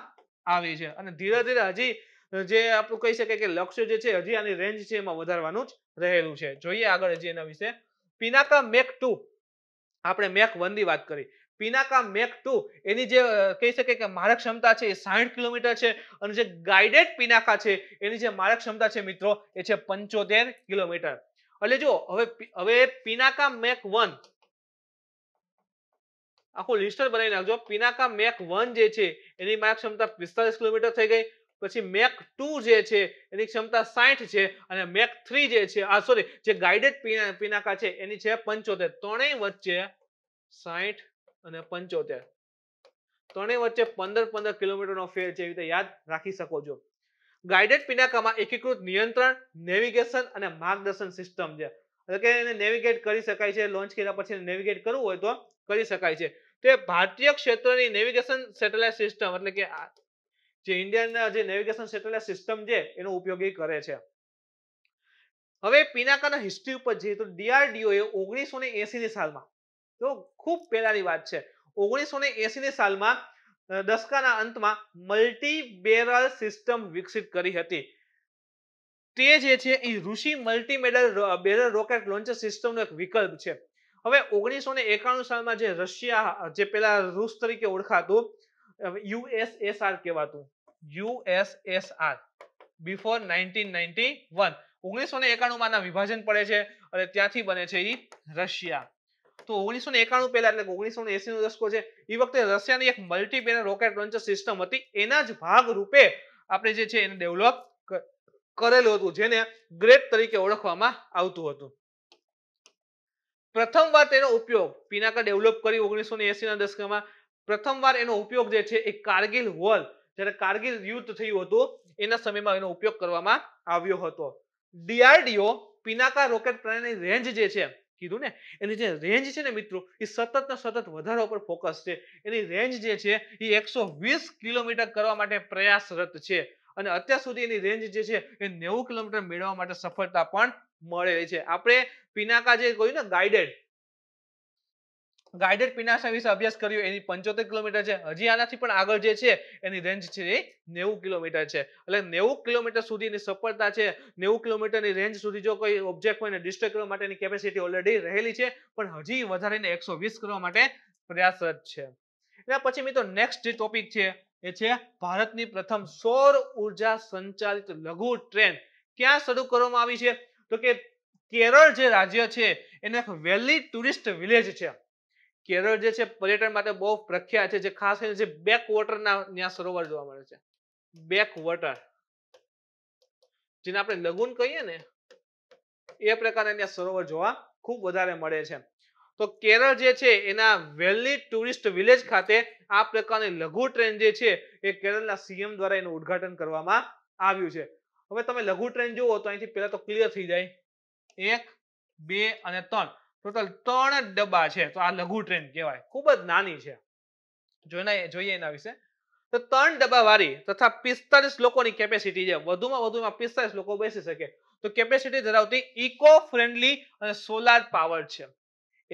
આવી છે અને ધીરે ધીરે હજી જે આપણું કહી શકાય કે લક્ષ્ય જે છે હજી આની રેન્જ છે એમાં વધારવાનું જ રહેલું છે જોઈએ આગળ હજી એના વિશે પિનાકા મેક ટુ આપણે મેક વન ની વાત કરી પિનાકા મેક ટુ એની જે કહી શકે કે મારક ક્ષમતા છે એ સાહીઠ કિલોમીટર છે અને જે ગાઈડેડ પિનાકા છે એની જે મારક ક્ષમતા છે મિત્રો એ છે પંચોતેર કિલોમીટર એટલે જો હવે હવે પિનાકા મેક વન આખું લિસ્ટર બનાવી નાખજો પિનાકા મેક વન જે છે એની માર્ગ ક્ષમતા પિસ્તાલીસ કિલોમીટર થઈ ગઈ પછી મેક ટુ જે છે એની ક્ષમતા સાઠ છે અને મેક થ્રી જે છે આ સોરી જે ગાઈડેડ પિનાકા છે એની છે પંચોતેર ત્રણેય વચ્ચે સાઠ અને પંચોતેર ત્રણેય વચ્ચે પંદર પંદર કિલોમીટરનો ફેર છે એવી રીતે યાદ રાખી શકો છો ગાઈડેડ પિનાકામાં એકીકૃત નિયંત્રણ નેવિગેશન અને માર્ગદર્શન સિસ્ટમ છે એટલે કે એને નેવિગેટ કરી શકાય છે લોન્ચ કર્યા પછી નેવિગેટ કરવું હોય તો કરી શકાય છે તે ભારતીય ક્ષેત્રની નેવિગેશન સેટેલાઇટ સિસ્ટમ એટલે કે જે ઇન્ડિયાના જે નેવિગેશન સેટેલાઇટ સિસ્ટમ છે એનો ઉપયોગી કરે છે હવે પિનાકાના હિસ્ટ્રી ઉપર જઈએ તો ડીઆરડીઓ એ ઓગણીસો ને સાલમાં તો ખૂબ પહેલાની વાત છે ઓગણીસો ને એસીની સાલમાં દસકાના અંતમાં મલ્ટી બેરલ સિસ્ટમ વિકસિત કરી હતી તે જે છે એ ઋષિ મલ્ટી મેડલ બેરલ રોકેટ લોન્ચર સિસ્ટમનો એક વિકલ્પ છે હવે ઓગણીસો ને એકાણું સાલમાં જે રશિયા જે પેલા રૂસ તરીકે ઓળખાતું યુએસએસઆર કહેવાતું USSR before nineteen ninety one ઓગણીસો ને એકાણુંમાં વિભાજન પડે છે અને ત્યાંથી બને છે એ રશિયા તો ઓગણીસો ને એકાણું પહેલા એટલે ઓગણીસો ને એસી નો દશકો છે એ વખતે રશિયાની એક મલ્ટીપેનર રોકેટ લોન્ચર સિસ્ટમ હતી એના જ ભાગ રૂપે આપણે જે છે એને ડેવલપ કરેલું હતું જેને ગ્રેટ તરીકે ઓળખવામાં આવતું હતું પ્રથમવાર તેનો ઉપયોગ પિનાકા ડેવલપ કરી ઓગણીસો ને એસીના દશકમાં પ્રથમવાર એનો ઉપયોગ જે છે એ કારગિલ વોર જ્યારે કારગિલ યુદ્ધ થયું હતું એના સમયમાં એનો ઉપયોગ કરવામાં આવ્યો હતો ડીઆરડીઓ પિનાકા રોકેટ પ્રણાલીની રેન્જ જે છે કીધું ને એની જે રેન્જ છે ને મિત્રો એ સતત ને સતત વધારા ઉપર ફોકસ છે એની રેન્જ જે છે એ એકસો કિલોમીટર કરવા માટે પ્રયાસરત છે અને અત્યાર સુધી એની રેન્જ જે છે એ નેવું કિલોમીટર મેળવવા માટે સફળતા પણ મળેલી છે આપણે પિનાકા જે કહ્યું ને ગાઈડેડ ગાઈડેડ પિનાશા વિશે અભ્યાસ કર્યો એની પંચોતેર કિલોમીટર છે હજી આનાથી પણ આગળ જે છે એની રેન્જ છે એ નેવું કિલોમીટર છે એટલે નેવું કિલોમીટર સુધીની સફળતા છે નેવું કિલોમીટરની રેન્જ સુધી જો કોઈ ઓબ્જેક્ટ હોય ને ડિસ્ટ્રેક કરવા માટેની કેપેસિટી ઓલરેડી રહેલી છે પણ હજી વધારીને એકસો વીસ કરવા માટે પ્રયાસરત છે એના પછી મિત્રો નેક્સ્ટ જે ટોપિક છે એ છે ભારતની પ્રથમ સૌર ઉર્જા સંચાલિત લઘુ ટ્રેન ક્યાં શરૂ કરવામાં આવી છે તો કે કેરળ જે રાજ્ય છે એને એક વેલી ટુરિસ્ટ વિલેજ છે કેરળ જે છે પર્યટન માટે બહુ પ્રખ્યાત છે જે ખાસ કરીને જે બેક વોટરના ત્યાં સરોવર જોવા મળે છે બેક વોટર જેને આપણે લગુન કહીએ ને એ પ્રકારના ત્યાં સરોવર જોવા ખૂબ વધારે મળે છે તો કેરળ જે છે એના વેલની ટુરિસ્ટ વિલેજ ખાતે આ પ્રકારની લઘુ ટ્રેન જે છે એ કેરળના સીએમ દ્વારા એનું ઉદઘાટન કરવામાં આવ્યું છે હવે તમે લઘુ ટ્રેન જુઓ તો અહીંથી પહેલા તો ક્લિયર થઈ જાય એક બે અને ત્રણ ટોટલ ત્રણ ડબ્બા છે તો આ લઘુ ટ્રેન કહેવાય ખૂબ જ નાની છે જોઈએ એના વિશે તો ત્રણ ડબ્બા વાળી તથા પિસ્તાલીસ લોકોની કેપેસિટી છે વધુમાં વધુમાં પિસ્તાલીસ લોકો બેસી શકે તો કેપેસિટી ધરાવતી ઇકો ફ્રેન્ડલી અને સોલાર પાવર છે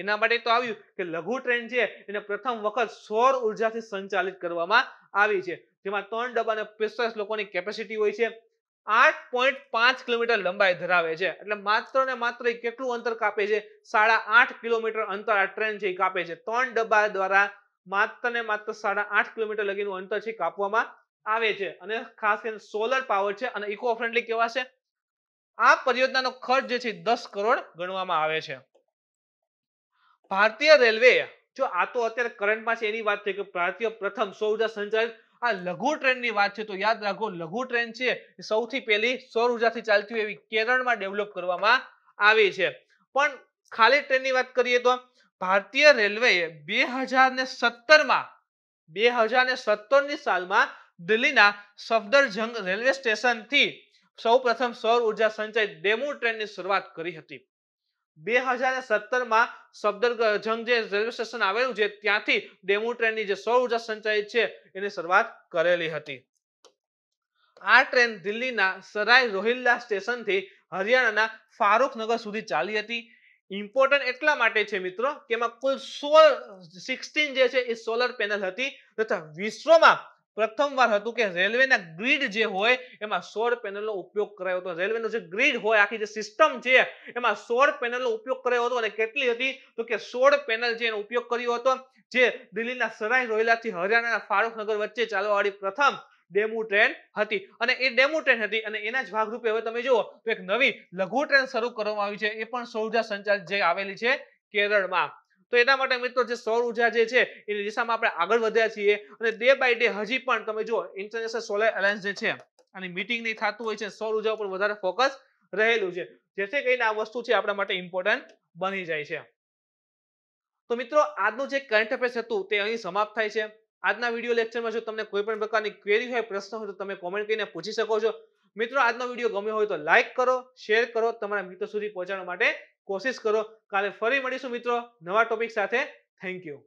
એના માટે તો આવ્યું કે લઘુ ટ્રેન છે એને પ્રથમ વખત સૌર ઉર્જાથી સંચાલિત કરવામાં આવી છે જેમાં ત્રણ ડબ્બા પિસ્તાલીસ લોકોની કેપેસિટી હોય છે આઠ પોઈન્ટ પાંચ કિલોમીટર લંબાઈ ધરાવે છે એટલે માત્ર ને માત્ર કેટલું અંતર કાપે છે સાડા આઠ કિલોમીટર અંતર આ ટ્રેન છે એ કાપે છે ત્રણ ડબ્બા દ્વારા માત્ર ને માત્ર સાડા આઠ કિલોમીટર લગીનું અંતર છે કાપવામાં આવે છે અને ખાસ કરીને સોલર પાવર છે અને ઇકો ફ્રેન્ડલી કેવા છે આ પરિયોજનાનો ખર્ચ જે છે દસ કરોડ ગણવામાં આવે છે ભારતીય રેલવે જો આ તો અત્યારે કરંટમાં છે એની વાત છે કે ભારતીય પ્રથમ સૌર ઉર્જા સંચાલિત આ લઘુ ટ્રેનની વાત છે તો યાદ રાખો લઘુ ટ્રેન છે સૌથી પહેલી સૌર ઉર્જાથી ચાલતી હોય એવી કેરળમાં ડેવલપ કરવામાં આવી છે પણ ખાલી ટ્રેનની વાત કરીએ તો ભારતીય રેલવે બે હજાર ને સત્તરમાં બે હજાર ને સત્તરની સાલમાં દિલ્હીના સફદરજંગ રેલવે સ્ટેશનથી સૌ પ્રથમ સૌર ઉર્જા સંચાલિત ડેમુ ટ્રેનની શરૂઆત કરી હતી બે હજાર સત્તરમાં સફદરજંગ જે રેલવે સ્ટેશન આવેલું છે ત્યાંથી ડેમો ટ્રેનની જે સૌર ઉર્જા સંચાલિત છે એની શરૂઆત કરેલી હતી આ ટ્રેન દિલ્હીના સરાય રોહિલ્લા સ્ટેશનથી હરિયાણાના ફારૂખનગર સુધી ચાલી હતી ઇમ્પોર્ટન્ટ એટલા માટે છે મિત્રો કે એમાં કુલ સોળ સિક્સટીન જે છે એ સોલર પેનલ હતી તથા વિશ્વમાં પ્રથમવાર હતું કે રેલવેના ગ્રીડ જે હોય એમાં સોળ પેનલનો ઉપયોગ કરાયો હતો રેલવેનો જે ગ્રીડ હોય આખી જે સિસ્ટમ છે એમાં સોળ પેનલનો ઉપયોગ કરાયો હતો અને કેટલી હતી તો કે સોળ પેનલ જે એનો ઉપયોગ કર્યો હતો જે દિલ્હીના સરાઈ રોહિલાથી હરિયાણાના ફારૂખનગર વચ્ચે ચાલવાવાળી પ્રથમ ડેમો ટ્રેન હતી અને એ ડેમો ટ્રેન હતી અને એના જ ભાગરૂપે હવે તમે જુઓ તો એક નવી લઘુ ટ્રેન શરૂ કરવામાં આવી છે એ પણ સૌજા સંચાલિત જે આવેલી છે કેરળમાં તો એના માટે મિત્રો જે સૌર ઉર્જા જે છે એની દિશામાં આપણે આગળ વધ્યા છીએ અને ડે બાય ડે હજી પણ તમે જો ઇન્ટરનેશનલ સોલર એલાયન્સ જે છે અને મિટિંગ નહીં થતું હોય છે સૌર ઉર્જા ઉપર વધારે ફોકસ રહેલું છે જેથી કરીને આ વસ્તુ છે આપણા માટે ઇમ્પોર્ટન્ટ બની જાય છે તો મિત્રો આજનું જે કરંટ અફેર્સ હતું તે અહીં સમાપ્ત થાય છે આજના વિડીયો લેક્ચરમાં જો તમને કોઈ પણ પ્રકારની ક્વેરી હોય પ્રશ્ન હોય તો તમે કોમેન્ટ કરીને પૂછી શકો છો મિત્રો આજનો વિડીયો ગમ્યો હોય તો લાઇક કરો શેર કરો તમારા મિત્રો સુધી પહોંચાડવા માટે કોશિશ કરો કાલે ફરી મળીશું મિત્રો નવા ટોપિક સાથે થેન્ક યુ